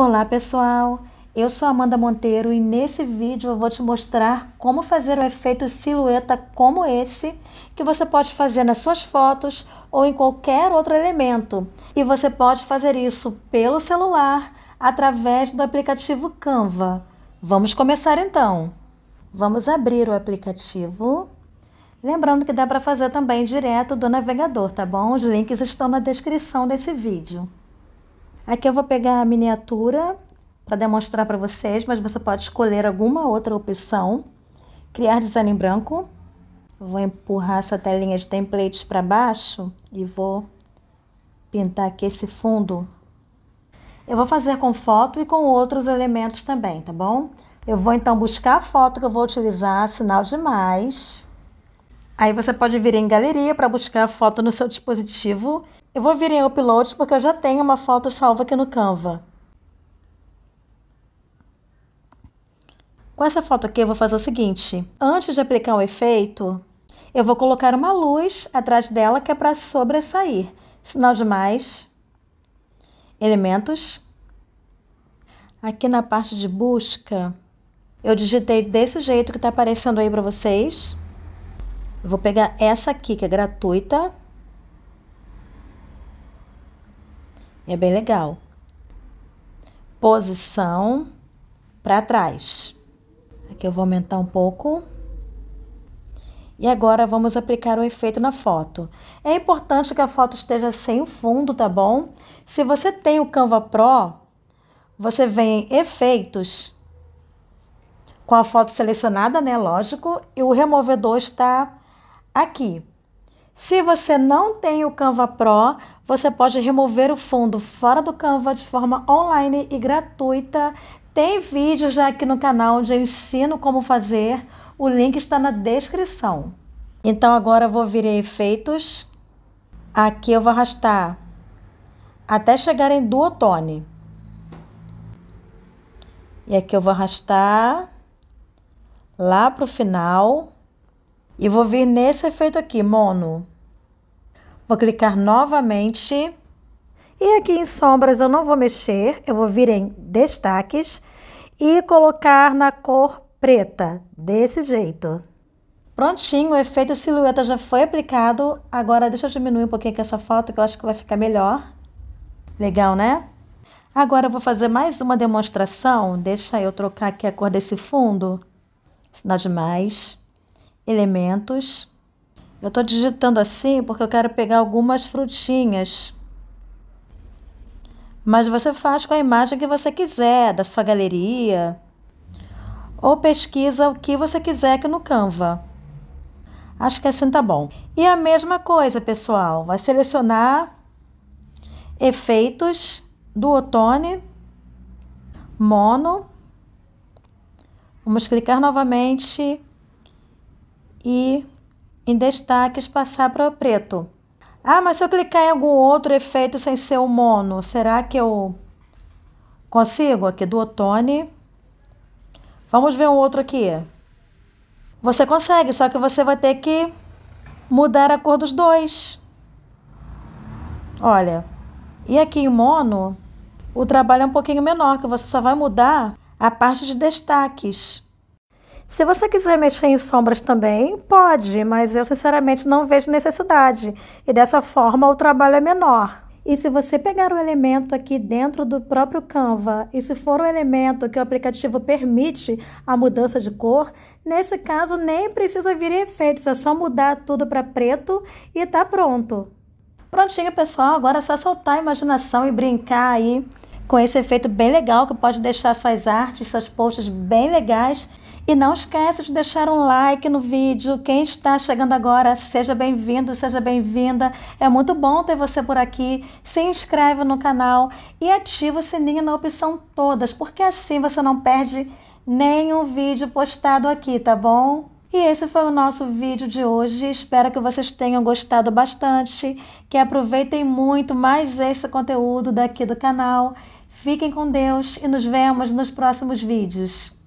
Olá pessoal, eu sou Amanda Monteiro e nesse vídeo eu vou te mostrar como fazer o um efeito silhueta como esse que você pode fazer nas suas fotos ou em qualquer outro elemento e você pode fazer isso pelo celular através do aplicativo Canva. Vamos começar então. Vamos abrir o aplicativo. Lembrando que dá para fazer também direto do navegador, tá bom? Os links estão na descrição desse vídeo. Aqui eu vou pegar a miniatura para demonstrar para vocês, mas você pode escolher alguma outra opção. Criar design em branco. Vou empurrar essa telinha de templates para baixo e vou pintar aqui esse fundo. Eu vou fazer com foto e com outros elementos também, tá bom? Eu vou então buscar a foto que eu vou utilizar, sinal de mais. Aí você pode vir em galeria para buscar a foto no seu dispositivo. Eu vou vir em uploads porque eu já tenho uma foto salva aqui no Canva. Com essa foto aqui eu vou fazer o seguinte, antes de aplicar o efeito, eu vou colocar uma luz atrás dela que é para sobressair. Sinal de mais, elementos. Aqui na parte de busca, eu digitei desse jeito que está aparecendo aí para vocês. Vou pegar essa aqui, que é gratuita. É bem legal. Posição para trás. Aqui eu vou aumentar um pouco. E agora vamos aplicar o efeito na foto. É importante que a foto esteja sem o fundo, tá bom? Se você tem o Canva Pro, você vem em efeitos com a foto selecionada, né? Lógico, e o removedor está aqui. Se você não tem o Canva Pro, você pode remover o fundo fora do Canva de forma online e gratuita. Tem vídeo já aqui no canal onde eu ensino como fazer. O link está na descrição. Então agora eu vou vir em efeitos. Aqui eu vou arrastar até chegar em duotone. E aqui eu vou arrastar lá para o final. E vou vir nesse efeito aqui, mono. Vou clicar novamente. E aqui em sombras eu não vou mexer, eu vou vir em destaques e colocar na cor preta, desse jeito. Prontinho, o efeito silhueta já foi aplicado. Agora deixa eu diminuir um pouquinho aqui essa foto que eu acho que vai ficar melhor. Legal, né? Agora eu vou fazer mais uma demonstração. Deixa eu trocar aqui a cor desse fundo. Sinal demais. mais elementos. Eu estou digitando assim porque eu quero pegar algumas frutinhas. Mas você faz com a imagem que você quiser, da sua galeria. Ou pesquisa o que você quiser aqui no Canva. Acho que assim tá bom. E a mesma coisa, pessoal. Vai selecionar efeitos do Otone, mono. Vamos clicar novamente e em destaques passar para preto. Ah, mas se eu clicar em algum outro efeito sem ser o mono, será que eu consigo? Aqui do Otone. Vamos ver um outro aqui. Você consegue, só que você vai ter que mudar a cor dos dois. Olha, e aqui em mono, o trabalho é um pouquinho menor, que você só vai mudar a parte de destaques. Se você quiser mexer em sombras também, pode, mas eu sinceramente não vejo necessidade. E dessa forma o trabalho é menor. E se você pegar o elemento aqui dentro do próprio Canva, e se for um elemento que o aplicativo permite a mudança de cor, nesse caso nem precisa vir efeitos, é só mudar tudo para preto e tá pronto. Prontinho, pessoal, agora é só soltar a imaginação e brincar aí com esse efeito bem legal que pode deixar suas artes, seus posts bem legais e não esquece de deixar um like no vídeo. Quem está chegando agora, seja bem-vindo, seja bem-vinda. É muito bom ter você por aqui. Se inscreve no canal e ativa o sininho na opção todas, porque assim você não perde nenhum vídeo postado aqui, tá bom? E esse foi o nosso vídeo de hoje. Espero que vocês tenham gostado bastante, que aproveitem muito mais esse conteúdo daqui do canal. Fiquem com Deus e nos vemos nos próximos vídeos.